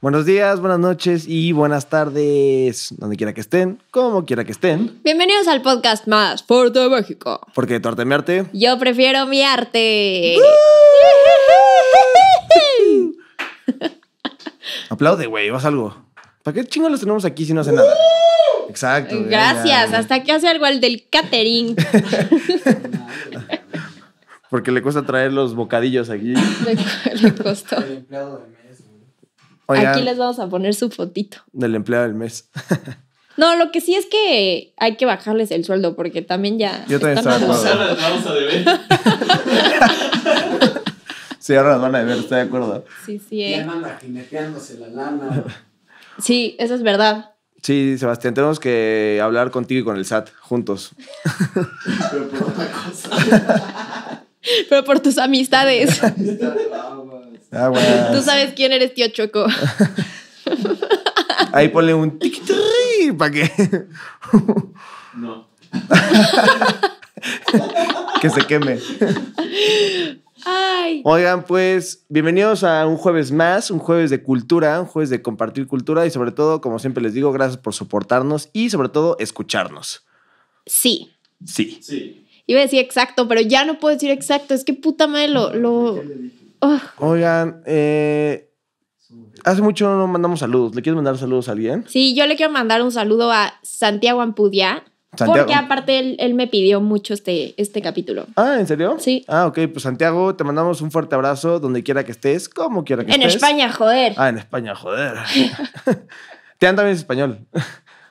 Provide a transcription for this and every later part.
Buenos días, buenas noches y buenas tardes, donde quiera que estén, como quiera que estén. Bienvenidos al podcast más Puerto de México. Porque tu arte mi arte. Yo prefiero mi arte. Aplaude, güey, vas algo. ¿Para qué chingados los tenemos aquí si no hacen nada? Exacto. Gracias. Hasta que hace algo el del catering. Porque le cuesta traer los bocadillos aquí. Le, costó. El empleado del mes. aquí les vamos a poner su fotito. Del empleado del mes. No, lo que sí es que hay que bajarles el sueldo porque también ya. Yo también estaba de Ahora vamos a deber. sí, ahora las van a deber, estoy de acuerdo. Sí, sí. Eh. Ya andan la lana. Sí, eso es verdad. Sí, Sebastián, tenemos que hablar contigo y con el SAT juntos. Pero por otra cosa. Pero por tus amistades. Tú sabes quién eres, tío Choco. Ahí ponle un para que. No. que se queme. Oigan, pues bienvenidos a un jueves más, un jueves de cultura, un jueves de compartir cultura y sobre todo, como siempre les digo, gracias por soportarnos y sobre todo escucharnos. Sí. Sí. Sí. Iba a decir exacto, pero ya no puedo decir exacto. Es que puta madre lo. Oigan, eh, Hace mucho no mandamos saludos. ¿Le quieres mandar saludos a alguien? Sí, yo le quiero mandar un saludo a Santiago Ampudia, porque aparte él, me pidió mucho este, este capítulo. Ah, ¿en serio? Sí. Ah, ok. Pues Santiago, te mandamos un fuerte abrazo donde quiera que estés, como quiera que estés. En España, joder. Ah, en España, joder. te también bien español.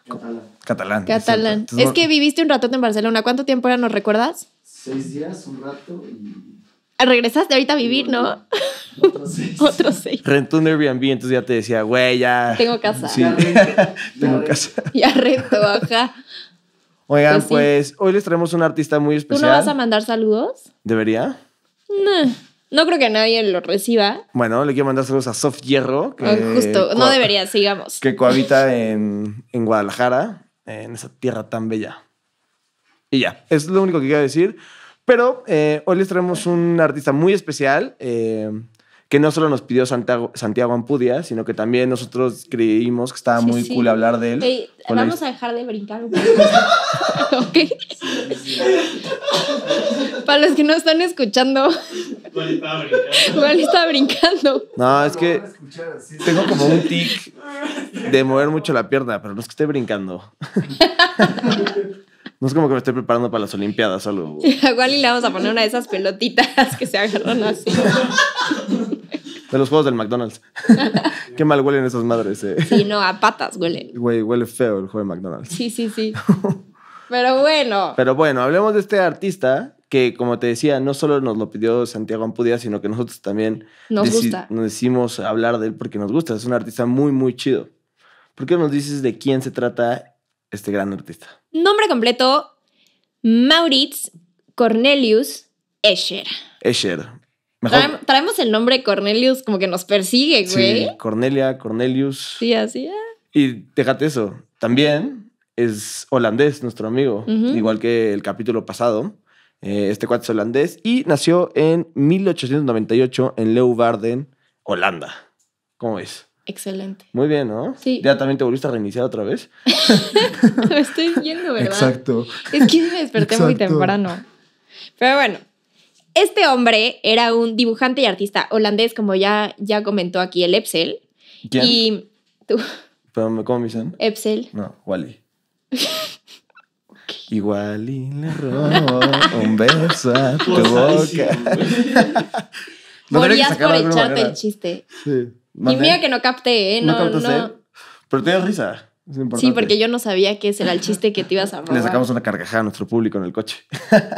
Catalán. Catalán. Catalán. Es, que viviste un ratón en Barcelona. ¿Cuánto tiempo era, nos recuerdas? Seis días, un rato y ah, regresaste ahorita a vivir, ¿no? Otros seis. seis. Rentó un Airbnb, entonces ya te decía, güey, ya. Tengo casa. Sí. Tengo casa. Ya rento, ajá. Oigan, pues, pues, hoy les traemos un artista muy especial. ¿Tú no vas a mandar saludos? ¿Debería? No. No creo que nadie lo reciba. Bueno, le quiero mandar saludos a Soft Hierro. Ah, justo, no debería, sigamos. Que cohabita en, Guadalajara, en esa tierra tan bella. Y ya, es lo único que quiero decir. Pero eh, hoy les traemos un artista muy especial. Eh, que no solo nos pidió Santiago, Santiago Ampudia, sino que también nosotros creímos que estaba muy cool hablar de él. vamos a dejar de brincar. Un ok. Para los que no están escuchando. Igual está brincando. No, es que tengo como un tic de mover mucho la pierna, pero no es que esté brincando. No es como que me estoy preparando para las Olimpiadas algo. Igual y le vamos a poner una de esas pelotitas que se agarran así. De los juegos del McDonald's. Qué mal huelen esas madres. Eh. Sí, no, a patas huelen. Güey, huele feo el juego de McDonald's. Sí, sí, sí. Pero bueno. Pero bueno, hablemos de este artista que, como te decía, no solo nos lo pidió Santiago Ampudia, sino que nosotros también nos, nos decimos hablar de él porque nos gusta. Es un artista muy, muy chido. ¿Por qué nos dices de quién se trata este gran artista? Nombre completo, Maurits Cornelius Escher. Escher, Traemos el nombre Cornelius como que nos persigue, güey. Cornelia, Cornelius. Sí, así Y déjate eso. También es holandés, nuestro amigo, igual que el capítulo pasado. Eh, este cuate es holandés y nació en 1898 en Leuwarden, Holanda. ¿Cómo es? Excelente. Muy bien, ¿no? Sí. Ya también te volviste a reiniciar otra vez. me estoy viendo ¿verdad? Exacto. Es que me desperté muy temprano. Pero bueno, este hombre era un dibujante y artista holandés, como ya, ya comentó aquí el Epsel. ¿Quién? Y tú. Pero, ¿Cómo me dicen? Epsel. No, Wally. Igual y le robó un beso a tu pues, boca. no Morías por el chiste. Sí. Y mira que no capté, ¿eh? No, no, Pero te risa. Sí, porque yo no sabía que ese era el chiste que te ibas a robar. Le sacamos una carcajada a nuestro público en el coche.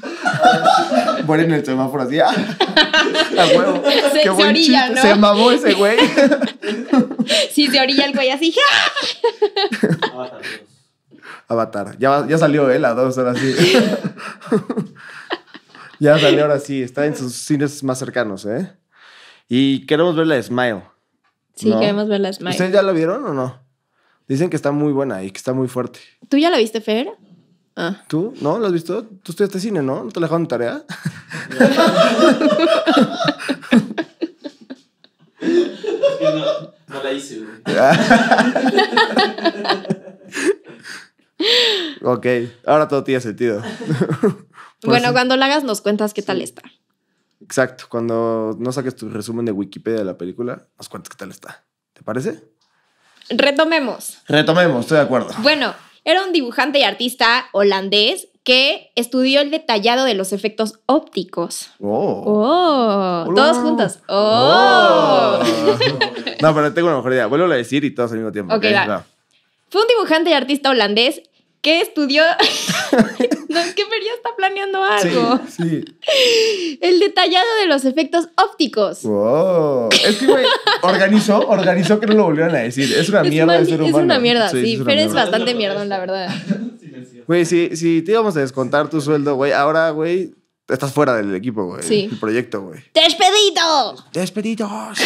Muere en el semáforo así. ¡ah! Se, orilla, Se mamó ese güey. Sí, se orilla el güey así. Avatar. Avatar. Ya, ya salió él ¿eh? a dos horas sí. ya salió ahora sí. Está en sus cines más cercanos, ¿eh? Y queremos ver la Smile. Sí, queremos ver la Smile. ¿Ustedes ya la vieron o no? Dicen que está muy buena y que está muy fuerte. ¿Tú ya la viste, Fer? Ah. ¿Tú? ¿No? ¿Lo has visto? Tú estudiaste cine, ¿no? ¿No te dejaron tarea? no, la hice, güey. ok, ahora todo tiene sentido. bueno, cuando la hagas nos cuentas qué tal está. Exacto, cuando no saques tu resumen de Wikipedia de la película, nos cuentas qué tal está. ¿Te parece? Retomemos. Retomemos, estoy de acuerdo. Bueno, era un dibujante y artista holandés que estudió el detallado de los efectos ópticos. ¡Oh! oh todos juntos. ¡Oh! oh. no, pero tengo una mejor idea. Vuelvo a decir y todos al mismo tiempo. Ok, Fue un dibujante y artista holandés ¿Qué estudió? no, es que Fer ya está planeando algo. Sí, El detallado de los efectos ópticos. Wow. Es que, güey, organizó, organizó que no lo volvieran a decir. Es una mierda de ser humano. Es una mierda, sí. es bastante mierda, la verdad. Güey, si, si te íbamos a descontar tu sueldo, güey, ahora, güey, estás fuera del equipo, güey. Sí. El proyecto, güey. ¡Despedido! ¡Despedidos!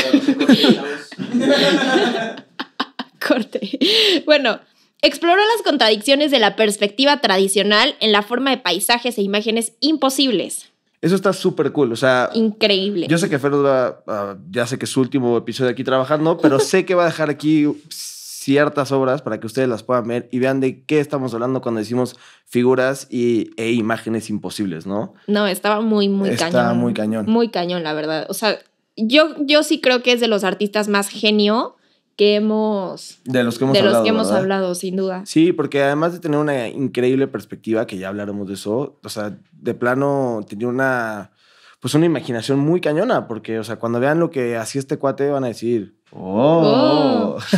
Corte. Bueno, Exploró las contradicciones de la perspectiva tradicional en la forma de paisajes e imágenes imposibles. Eso está súper cool, o sea... Increíble. Yo sé que Fer va, ya sé que es su último episodio aquí trabajando, pero sé que va a dejar aquí ciertas obras para que ustedes las puedan ver y vean de qué estamos hablando cuando decimos figuras y, e imágenes imposibles, ¿no? No, estaba muy, muy cañón. Estaba muy cañón. Muy cañón, la verdad. O sea, yo, yo sí creo que es de los artistas más genio que hemos, de los que hemos, de los que hemos hablado, sin duda. Sí, porque además de tener una increíble perspectiva, que ya hablaremos de eso, o sea, de plano tenía una, pues una imaginación muy cañona, porque, o sea, cuando vean lo que hacía este cuate van a decir, oh. oh.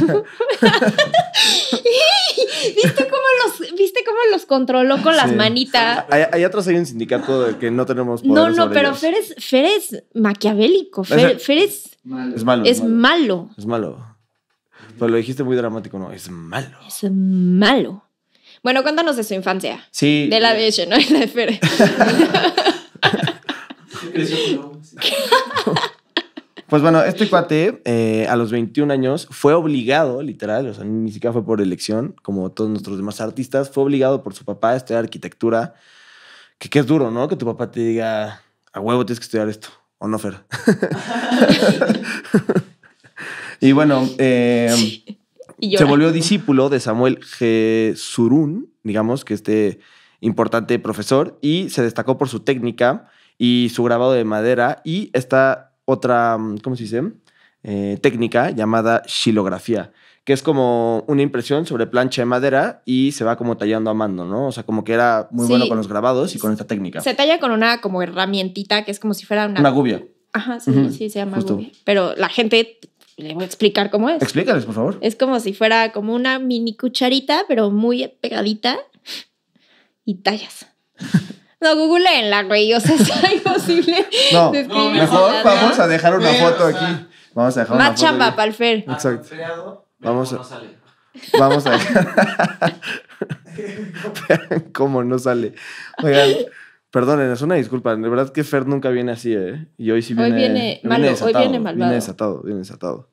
¿Viste cómo los, viste cómo los controló con las manitas? hay otros hay un sindicato de que no tenemos poder No, no, pero ellos. Fer es, maquiavélico. Fer, es, malo. es malo. Es malo. Pero lo dijiste muy dramático, ¿no? Es malo. Es malo. Bueno, cuéntanos de su infancia. Sí. De la de ¿no? la de Fer. Pues bueno, este cuate eh, a los 21 años fue obligado, literal, o sea, ni siquiera fue por elección, como todos nuestros demás artistas, fue obligado por su papá a estudiar arquitectura, que, que es duro, ¿no? Que tu papá te diga, a huevo tienes que estudiar esto, o no, Fer. Y bueno, eh, se volvió discípulo de Samuel G. Surún, digamos, que este importante profesor, y se destacó por su técnica y su grabado de madera y esta otra, ¿cómo se dice? Eh, técnica llamada xilografía, que es como una impresión sobre plancha de madera y se va como tallando a mano, ¿no? O sea, como que era muy bueno con los grabados y con esta técnica. Se talla con una como herramientita que es como si fuera una... Una gubia. Ajá, sí, sí, se llama gubia. Pero la gente le voy a explicar cómo es. Explícales, por favor. Es como si fuera como una mini cucharita, pero muy pegadita y tallas. No, Google güey. O sea, es imposible. No, mejor vamos a dejar una foto aquí. Vamos a dejar una foto. Más chamba, palfer. Exacto. vamos a. Vamos a. ¿Cómo no sale? Oigan. Perdonen, es una disculpa. De verdad que Fer nunca viene así, ¿eh? Y hoy sí viene. Hoy viene, malo, hoy viene malvado. Viene desatado, viene desatado.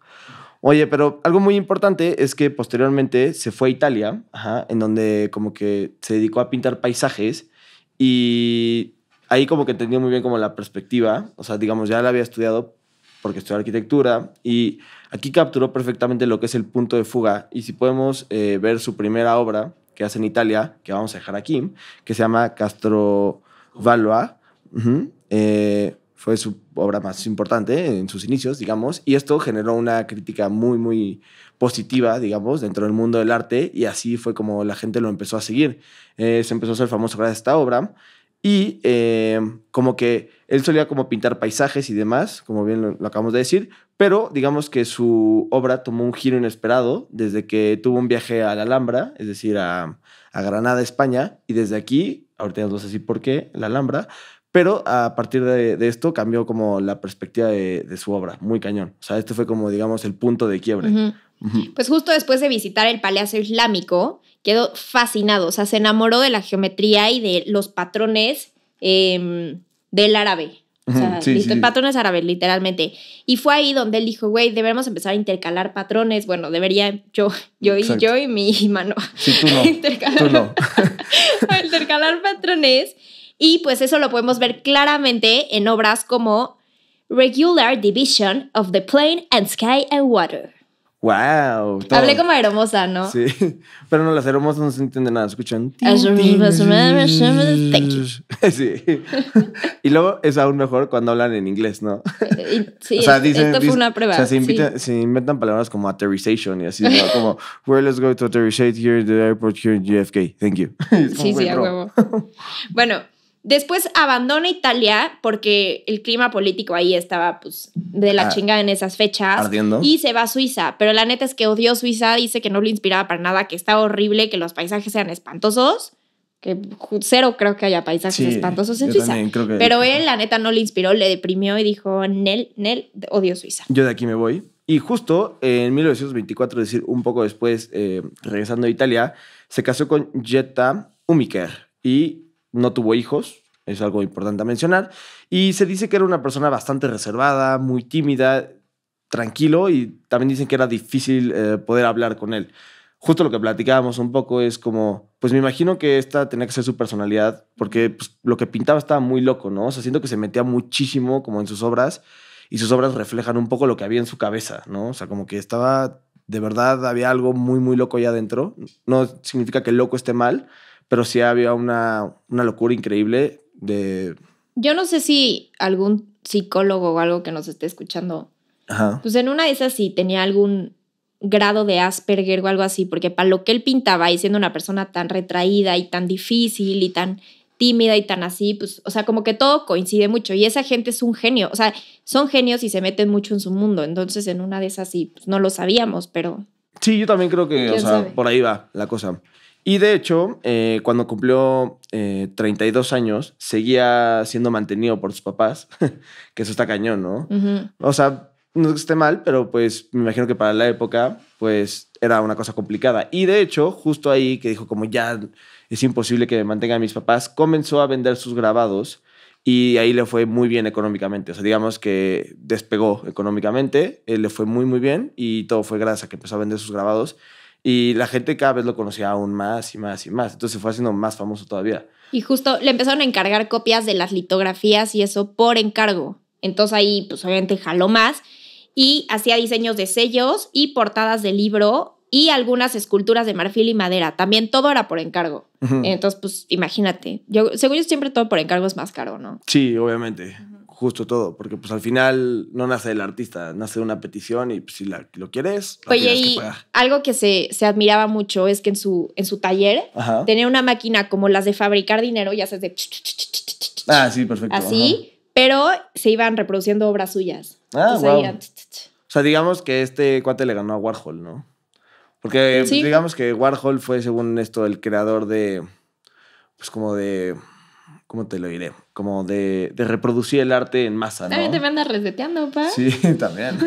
Oye, pero algo muy importante es que posteriormente se fue a Italia, ajá, en donde como que se dedicó a pintar paisajes y ahí como que entendió muy bien como la perspectiva, o sea, digamos, ya la había estudiado porque estudió arquitectura y aquí capturó perfectamente lo que es el punto de fuga y si podemos eh, ver su primera obra que hace en Italia, que vamos a dejar aquí, que se llama Castro Valois. Eh, fue su obra más importante en sus inicios, digamos, y esto generó una crítica muy, muy positiva, digamos, dentro del mundo del arte, y así fue como la gente lo empezó a seguir. Eh, se empezó a ser famoso gracias a esta obra, y eh, como que él solía como pintar paisajes y demás, como bien lo, acabamos de decir, pero digamos que su obra tomó un giro inesperado desde que tuvo un viaje a la Alhambra, es decir, a Granada, España, y desde aquí ahorita ya no sé si por qué, la Alhambra, pero a partir de, esto cambió como la perspectiva de, su obra, muy cañón. O sea, este fue como, digamos, el punto de quiebre. Pues justo después de visitar el Palacio Islámico, quedó fascinado, o sea, se enamoró de la geometría y de los patrones em, del árabe. O sea, sí, patrones árabes, literalmente. Y fue ahí donde él dijo, güey, debemos empezar a intercalar patrones. Bueno, debería yo, yo y yo y mi mano. intercalar, intercalar patrones. Y pues eso lo podemos ver claramente en obras como Regular Division of the plane and Sky and Water. Wow. Hablé como hermosa, ¿no? Sí. Pero no, las hermosas no se entienden nada. Escuchan. Sí. Y luego es aún mejor cuando hablan en inglés, ¿no? Sí, o sea, dicen, fue una prueba. O sea, se, invitan, se inventan palabras como aterrization y así, ¿no? Como, where let's go to aterrizate here at the airport here in JFK. Thank you. Sí, sí, a huevo. Bueno, Después abandona Italia porque el clima político ahí estaba pues de la ah, chinga en esas fechas. Y se va a Suiza, pero la neta es que odió Suiza, dice que no lo inspiraba para nada, que estaba horrible, que los paisajes sean espantosos, que cero creo que haya paisajes espantosos en Suiza. Pero él la neta no le inspiró, le deprimió y dijo, Nel, Nel, odio Suiza. Yo de aquí me voy. Y justo en 1924, es decir, un poco después, eh, regresando a Italia, se casó con Jetta Umiker y no tuvo hijos, es algo importante a mencionar, y se dice que era una persona bastante reservada, muy tímida, tranquilo, y también dicen que era difícil eh, poder hablar con él. Justo lo que platicábamos un poco es como, pues me imagino que esta tenía que ser su personalidad, porque pues, lo que pintaba estaba muy loco, ¿no? O sea, siento que se metía muchísimo como en sus obras y sus obras reflejan un poco lo que había en su cabeza, ¿no? O sea, como que estaba, de verdad, había algo muy, muy loco allá adentro. No significa que el loco esté mal, pero sí había una, locura increíble de... Yo no sé si algún psicólogo o algo que nos esté escuchando, pues en una de esas sí tenía algún grado de Asperger o algo así, porque para lo que él pintaba y siendo una persona tan retraída y tan difícil y tan tímida y tan así, pues, o sea, como que todo coincide mucho y esa gente es un genio, o sea, son genios y se meten mucho en su mundo, entonces en una de esas sí, pues no lo sabíamos, pero... Sí, yo también creo que, por ahí va la cosa. Y de hecho, eh, cuando cumplió 32 eh, años, seguía siendo mantenido por sus papás, que eso está cañón, ¿no? O sea, no es que esté mal, pero pues me imagino que para la época, pues era una cosa complicada. Y de hecho, justo ahí que dijo como ya es imposible que me mantengan mis papás, comenzó a vender sus grabados y ahí le fue muy bien económicamente. O sea, digamos que despegó económicamente, eh, le fue muy, muy bien y todo fue gracias a que empezó a vender sus grabados y la gente cada vez lo conocía aún más y más y más. Entonces se fue haciendo más famoso todavía. Y justo le empezaron a encargar copias de las litografías y eso por encargo. Entonces ahí, pues obviamente jaló más y hacía diseños de sellos y portadas de libro y algunas esculturas de marfil y madera. También todo era por encargo. Entonces, pues imagínate. Yo, según yo, siempre todo por encargo es más caro, ¿no? Sí, obviamente justo todo, porque pues al final no nace el artista, nace una petición y pues, si lo quieres, Oye, y algo que se, admiraba mucho es que en su, en su taller tenía una máquina como las de fabricar dinero, ya sabes, de... Ah, sí, perfecto. Así, pero se iban reproduciendo obras suyas. Ah, O sea, digamos que este cuate le ganó a Warhol, ¿no? Porque pues, digamos que Warhol fue, según esto, el creador de, pues como de ¿cómo te lo diré? Como de, reproducir el arte en masa, ¿no? También te andas reseteando, pa. Sí, también.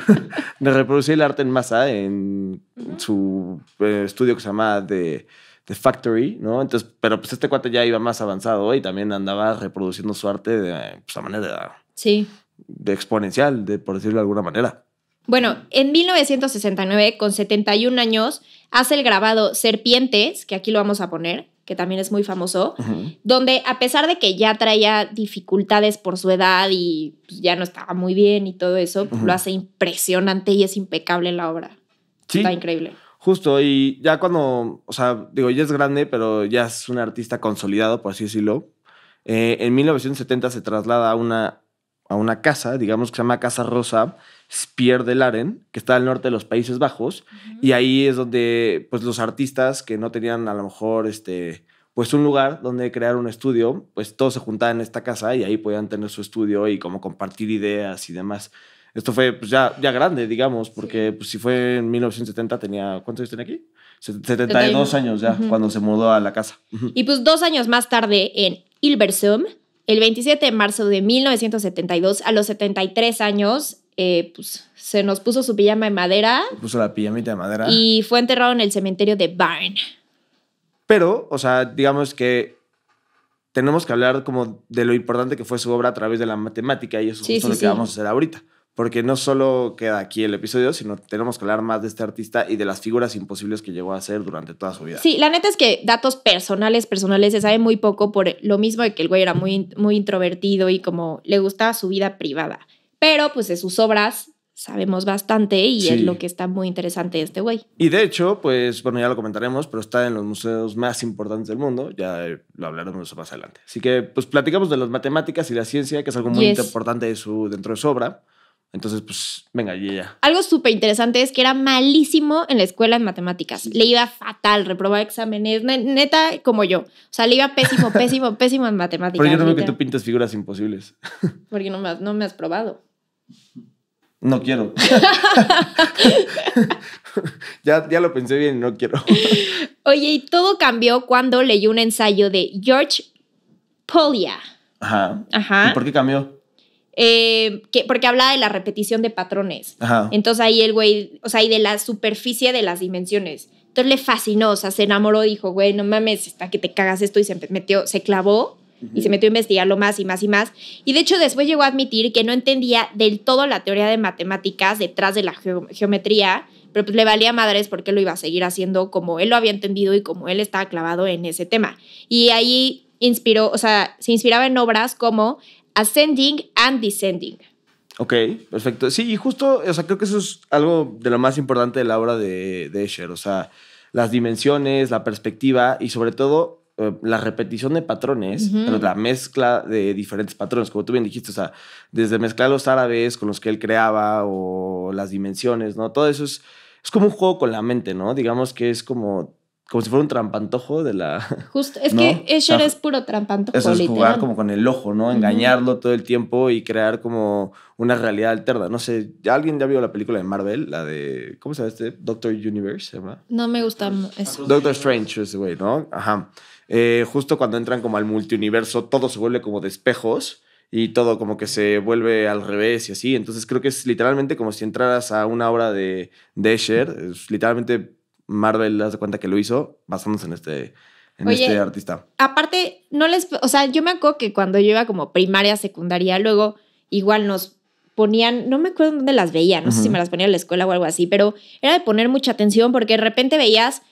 de reproducir el arte en masa en su eh, estudio que se llama The, Factory, ¿no? Entonces, pero pues este cuate ya iba más avanzado y también andaba reproduciendo su arte de, pues, manera... Sí. De exponencial, de, por decirlo de alguna manera. Bueno, en 1969, con 71 años, hace el grabado Serpientes, que aquí lo vamos a poner, que también es muy famoso, donde a pesar de que ya traía dificultades por su edad y pues, ya no estaba muy bien y todo eso, pues, lo hace impresionante y es impecable la obra. Está increíble. Justo, y ya cuando, o sea, digo, ya es grande, pero ya es un artista consolidado, por así decirlo. Eh, en 1970 se traslada a una, a una casa, digamos que se llama Casa Rosa, Spier de Laren, que está al norte de los Países Bajos, y ahí es donde pues los artistas que no tenían a lo mejor este pues un lugar donde crear un estudio, pues todos se juntaban en esta casa y ahí podían tener su estudio y como compartir ideas y demás. Esto fue pues ya, ya grande, digamos, porque pues si fue en 1970 tenía, ¿cuántos años tenía aquí? 72 años ya, cuando se mudó a la casa. Y pues dos años más tarde en Ilversum, el 27 de marzo de 1972, a los 73 años, eh, pues, se nos puso su pijama de madera. Se puso la pijamita de madera. Y fue enterrado en el cementerio de Barn. Pero, o sea, digamos que tenemos que hablar como de lo importante que fue su obra a través de la matemática y eso es lo que vamos a hacer ahorita. Porque no solo queda aquí el episodio, sino tenemos que hablar más de este artista y de las figuras imposibles que llegó a hacer durante toda su vida. Sí, la neta es que datos personales, personales, se sabe muy poco por lo mismo de que el güey era muy, muy introvertido y como le gustaba su vida privada. Pero pues de sus obras sabemos bastante y es lo que está muy interesante de este güey. Y de hecho, pues bueno, ya lo comentaremos, pero está en los museos más importantes del mundo, ya eh, lo hablaremos más adelante. Así que pues platicamos de las matemáticas y la ciencia, que es algo muy importante de su, dentro de su obra. Entonces, pues venga, ya. Algo súper interesante es que era malísimo en la escuela en matemáticas. Le iba fatal, reprobaba exámenes, neta como yo. O sea, le iba pésimo, pésimo, pésimo en matemáticas. Pero yo no veo que tú pintes figuras imposibles. Porque no me has, no me has probado. No quiero. ya, ya lo pensé bien, no quiero. Oye, y todo cambió cuando leyó un ensayo de George Polia. Ajá. Ajá. ¿Y por qué cambió? Eh, porque hablaba de la repetición de patrones. Ajá. Entonces ahí el güey, o sea, y de la superficie de las dimensiones. Entonces le fascinó, o sea, se enamoró, dijo, güey, no mames, está que te cagas esto y se metió, se clavó y se metió a investigarlo más y más y más. Y de hecho después llegó a admitir que no entendía del todo la teoría de matemáticas detrás de la geometría, pero pues le valía madres porque lo iba a seguir haciendo como él lo había entendido y como él estaba clavado en ese tema. Y ahí inspiró, o sea, se inspiraba en obras como Ascending and Descending. Ok, perfecto. Sí, y justo, o sea, creo que eso es algo de lo más importante de la obra de, de Escher, o sea, las dimensiones, la perspectiva y sobre todo eh, la repetición de patrones, pero la mezcla de diferentes patrones, como tú bien dijiste, o sea, desde mezclar los árabes con los que él creaba o las dimensiones, ¿no? Todo eso es, es como un juego con la mente, ¿no? Digamos que es como, como si fuera un trampantojo de la... Justo, es que Escher es puro trampantojo. Eso es jugar como con el ojo, ¿no? Engañarlo todo el tiempo y crear como una realidad alterna. No sé, ¿alguien ya vio la película de Marvel? La de, ¿cómo se llama este? Doctor Universe, ¿se No me gusta. Eso. Doctor Strange, ese güey, ¿no? Ajá. Eh, justo cuando entran como al multiuniverso, todo se vuelve como de espejos y todo como que se vuelve al revés y así. Entonces creo que es literalmente como si entraras a una obra de, de Escher. literalmente Marvel das de cuenta que lo hizo basándose en este, en este artista. Aparte, no les, o sea, yo me acuerdo que cuando yo iba como primaria, secundaria, luego igual nos ponían, no me acuerdo dónde las veía, no sé si me las ponía en la escuela o algo así, pero era de poner mucha atención porque de repente veías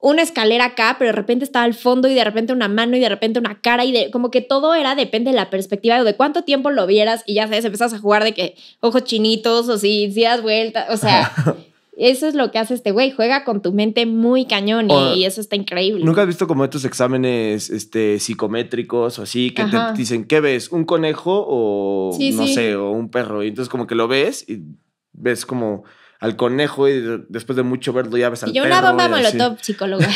una escalera acá, pero de repente estaba al fondo y de repente una mano y de repente una cara y de, como que todo era, depende de la perspectiva o de cuánto tiempo lo vieras y ya sabes, empezás a jugar de que ojos chinitos o si, das vuelta, o sea, eso es lo que hace este güey, juega con tu mente muy cañón y eso está increíble. ¿Nunca has visto como estos exámenes este, psicométricos o así que te dicen, ¿qué ves? ¿Un conejo o no sé, o un perro? Y entonces como que lo ves y ves como al conejo y después de mucho verlo ya ves al Yo una bomba molotov, psicóloga.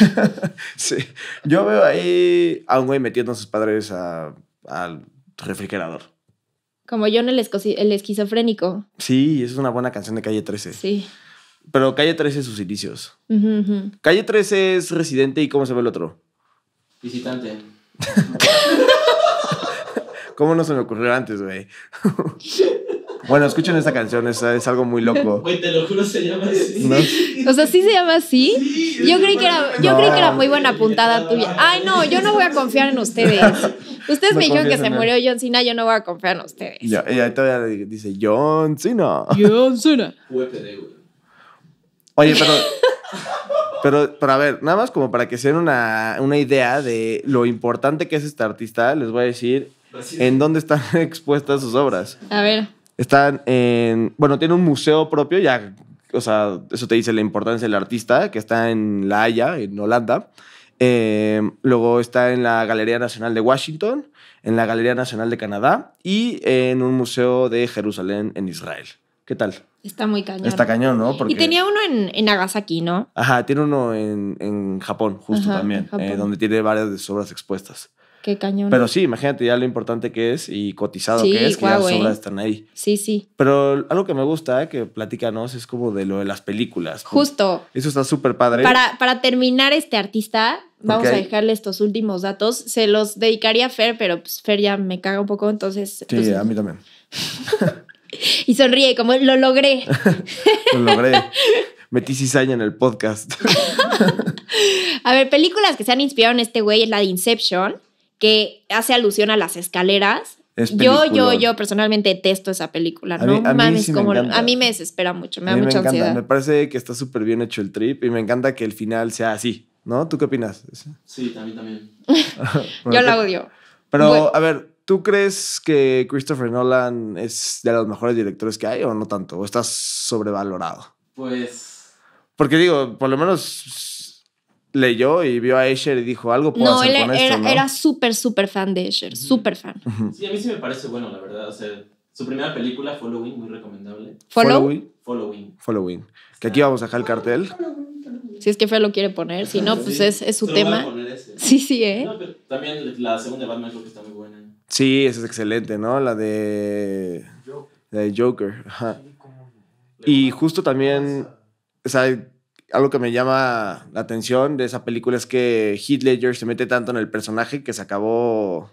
sí. Yo veo ahí a un güey metiendo a sus padres al refrigerador. Como John el, el esquizofrénico. Sí, es una buena canción de Calle 13. Sí. Pero Calle 13 es sus inicios. Calle 13 es residente y ¿cómo se ve el otro? Visitante. ¿Cómo no se me ocurrió antes, güey? Bueno, escuchen esta canción, es, algo muy loco. te lo juro, se llama así. O sea, sí se llama así. yo creí que era, yo que era muy buena puntada tuya. Ay, no, yo no voy a confiar en ustedes. Ustedes me dijeron que se murió John Cena, yo no voy a confiar en ustedes. Y ella todavía dice John Cena. John Cena. Oye, pero, pero, a ver, nada más como para que se den una, una idea de lo importante que es este artista, les voy a decir en dónde están expuestas sus obras. A ver. Están en. Bueno, tiene un museo propio, ya. O sea, eso te dice la importancia del artista, que está en La Haya, en Holanda. Em, luego está en la Galería Nacional de Washington, en la Galería Nacional de Canadá y en un museo de Jerusalén en Israel. ¿Qué tal? Está muy cañón. Está cañón, ¿no? Porque... Y tenía uno en, en, Nagasaki, ¿no? Ajá, tiene uno en, Japón, justo también, eh, donde tiene varias de sus obras expuestas. Qué cañón. Pero sí, imagínate ya lo importante que es y cotizado que es, que ya las eh. están ahí. Sí, sí. Pero algo que me gusta eh, que platícanos es como de lo de las películas. Pues. Justo. Eso está súper padre. Para, para terminar este artista, vamos a dejarle estos últimos datos. Se los dedicaría a Fer, pero pues Fer ya me caga un poco, entonces. Sí, pues, a mí también. y sonríe como lo logré. lo logré. Metí cizaña en el podcast. a ver, películas que se han inspirado en este güey es la de Inception que hace alusión a las escaleras. yo, yo, yo personalmente detesto esa película. A no mí, como. Me a mí me desespera mucho, me da mucha me Me parece que está súper bien hecho el trip y me encanta que el final sea así, ¿no? ¿Tú qué opinas? Sí, a mí también. yo la odio. Pero, a ver, ¿tú crees que Christopher Nolan es de los mejores directores que hay o no tanto? ¿O estás sobrevalorado? Pues. Porque digo, por lo menos leyó y vio a Escher y dijo algo puedo no, hacer él, con era, esto, ¿no? era súper, súper fan de Escher, súper fan. Sí, a mí sí me parece bueno, la verdad. O sea, su primera película, Following, muy recomendable. Following. Following. Following. Que aquí vamos a dejar el cartel. Si es que Fe lo quiere poner, si no, pues es, es, su tema. Sí, sí, ¿eh? también la segunda de Batman creo que está muy buena. Sí, esa es excelente, ¿no? La de. Joker. La de Joker. Y justo también. O sea, algo que me llama la atención de esa película es que Heath Ledger se mete tanto en el personaje que se acabó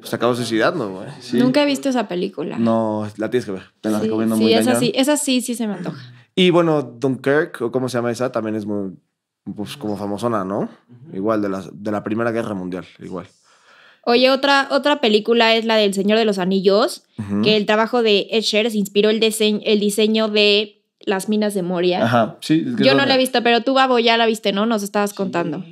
pues acabó suicidando, Nunca he visto esa película. No, la tienes que ver. Te la sí, recomiendo sí, esa sí, esa sí, sí se me antoja. Y bueno, Dunkirk, o cómo se llama esa, también es muy, pues, como famosona, ¿no? Igual, de la, de la Primera Guerra Mundial, igual. Oye, otra, otra película es la del Señor de los Anillos, que el trabajo de Escher se inspiró el, el diseño de las minas de Moria. Ajá, sí. Yo no la he visto, pero tú, Babo, ya la viste, ¿no? Nos estabas contando.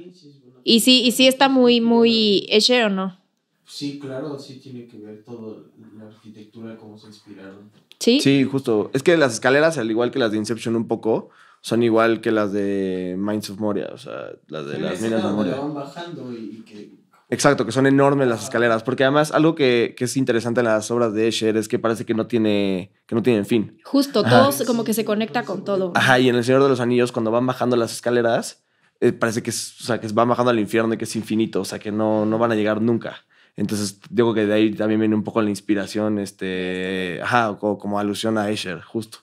Y sí, y sí está muy, muy Escher, ¿o no? Sí, claro, sí tiene que ver todo la arquitectura, cómo se inspiraron. Sí. Sí, justo. Es que las escaleras, al igual que las de Inception un poco, son igual que las de Minds of Moria, o sea, las de las minas de Moria. Van bajando y que Exacto, que son enormes las escaleras, porque además algo que, es interesante en las obras de Escher es que parece que no tiene que no tienen fin. Justo, todo como que se conecta con todo. Ajá, y en El Señor de los Anillos cuando van bajando las escaleras eh, parece que, sea, que van bajando al infierno y que es infinito, o sea, que no, no van a llegar nunca. Entonces, digo que de ahí también viene un poco la inspiración, este, ajá, como, como alusión a Escher, justo.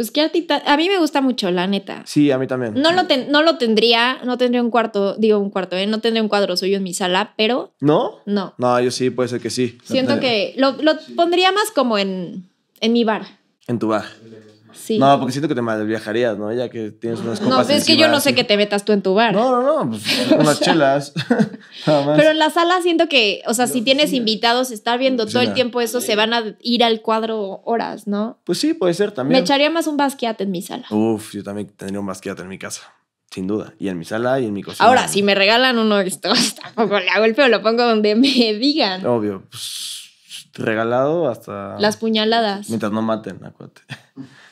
Pues que a a mí me gusta mucho, la neta. Sí, a mí también. No lo, ten, no lo tendría, no tendría un cuarto, digo un cuarto, ¿eh? no tendría un cuadro suyo en mi sala, pero... ¿No? No. No, yo sí, puede ser que sí. Siento que lo, lo pondría más como en, en mi bar. En tu bar. No, porque siento que te mal viajarías, ¿no? Ya que tienes unas copas. No, es que yo no sé que te metas tú en tu bar. No, no, no, pues, unas chelas. Nada más. Pero en la sala siento que, o sea, si tienes invitados, estar viendo todo el tiempo eso, se van a ir al cuadro horas, ¿no? Pues sí, puede ser también. Me echaría más un basquiat en mi sala. Uf, yo también tendría un basquiat en mi casa. Sin duda. Y en mi sala y en mi cocina. Ahora, si me regalan uno esto estos, tampoco le hago el lo pongo donde me digan. Obvio, pues regalado hasta. Las puñaladas. Mientras no maten, acuérdate.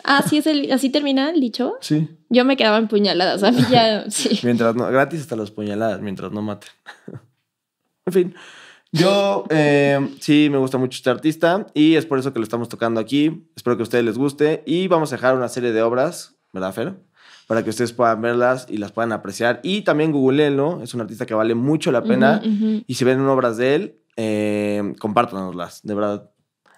Así ah, es el, así termina el dicho. Sí. Yo me quedaba en puñaladas. A ya, mientras no, gratis hasta las puñaladas, mientras no maten. en fin. Yo eh, sí me gusta mucho este artista y es por eso que lo estamos tocando aquí. Espero que a ustedes les guste y vamos a dejar una serie de obras, ¿verdad, Fer? Para que ustedes puedan verlas y las puedan apreciar. Y también googleenlo, es un artista que vale mucho la pena. Y si ven obras de él, eh, compártanoslas. De verdad,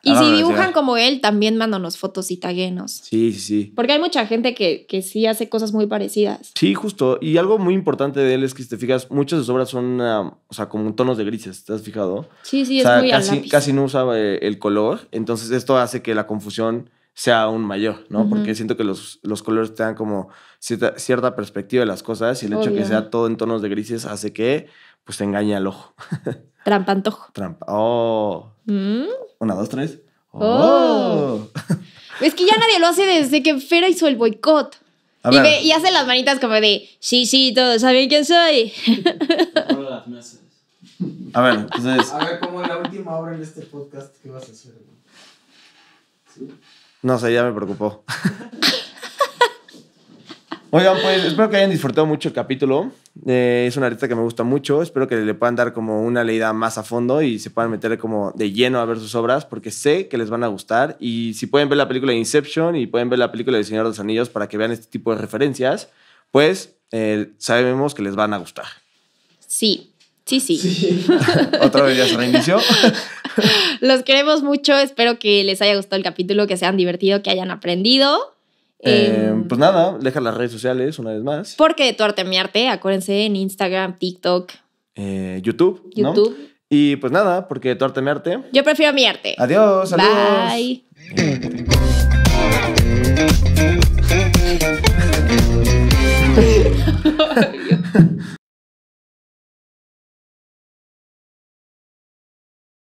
y ah, si dibujan como él, también mándanos fotos y taguenos. Sí, sí, sí. Porque hay mucha gente que, sí hace cosas muy parecidas. Sí, justo. Y algo muy importante de él es que, si te fijas, muchas de sus obras son, ah, o sea, como tonos de grises, ¿te has fijado? Sí, sí, es muy casi, casi no usaba eh, el color. Entonces, esto hace que la confusión sea aún mayor, ¿no? Porque siento que los, los colores te dan como cierta, perspectiva de las cosas y el hecho de que sea todo en tonos de grises hace que pues te engaña el ojo. Trampantojo. Trampa. Oh. Mm. Una, dos, tres. Oh. oh. Es que ya nadie lo hace desde que Fera hizo el boicot. Y, hace las manitas como de, sí, sí, todos saben quién soy. A ver, entonces. A ver, como la última obra en este podcast, ¿qué vas a hacer? ¿Sí? No sé, ya me preocupó. Oigan, pues espero que hayan disfrutado mucho el capítulo. Eh, es una arista que me gusta mucho. Espero que le puedan dar como una leída más a fondo y se puedan meter como de lleno a ver sus obras porque sé que les van a gustar. Y si pueden ver la película de Inception y pueden ver la película de Señor de los Anillos para que vean este tipo de referencias, pues eh, sabemos que les van a gustar. Sí, sí, sí. sí. Otra vez ya se reinició. los queremos mucho. Espero que les haya gustado el capítulo, que se hayan divertido, que hayan aprendido. Em, em, pues nada, deja las redes sociales una vez más. Porque tu arte, mi arte, acuérdense en Instagram, TikTok, eh, YouTube. YouTube. Y pues nada, porque tu arte, mi arte. Yo prefiero mi arte. Adiós, adiós Bye. Eh.